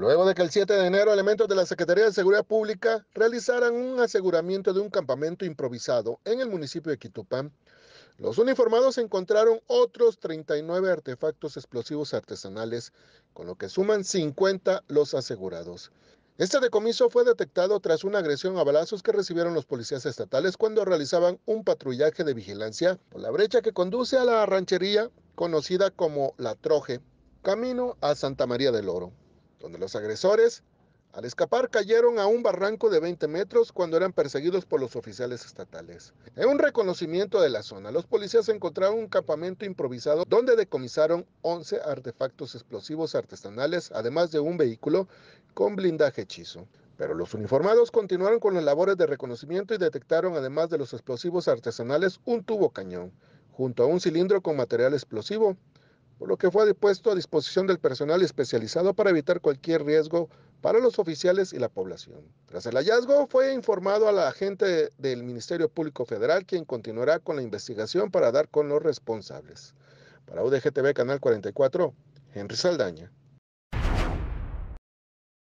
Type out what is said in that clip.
luego de que el 7 de enero elementos de la Secretaría de Seguridad Pública realizaran un aseguramiento de un campamento improvisado en el municipio de Quitupán. Los uniformados encontraron otros 39 artefactos explosivos artesanales, con lo que suman 50 los asegurados. Este decomiso fue detectado tras una agresión a balazos que recibieron los policías estatales cuando realizaban un patrullaje de vigilancia por la brecha que conduce a la ranchería conocida como La Troje, camino a Santa María del Oro donde los agresores al escapar cayeron a un barranco de 20 metros cuando eran perseguidos por los oficiales estatales. En un reconocimiento de la zona, los policías encontraron un campamento improvisado donde decomisaron 11 artefactos explosivos artesanales, además de un vehículo con blindaje hechizo. Pero los uniformados continuaron con las labores de reconocimiento y detectaron, además de los explosivos artesanales, un tubo cañón, junto a un cilindro con material explosivo, por lo que fue puesto a disposición del personal especializado para evitar cualquier riesgo para los oficiales y la población. Tras el hallazgo, fue informado a la agente del Ministerio Público Federal, quien continuará con la investigación para dar con los responsables. Para UDGTV Canal 44, Henry Saldaña.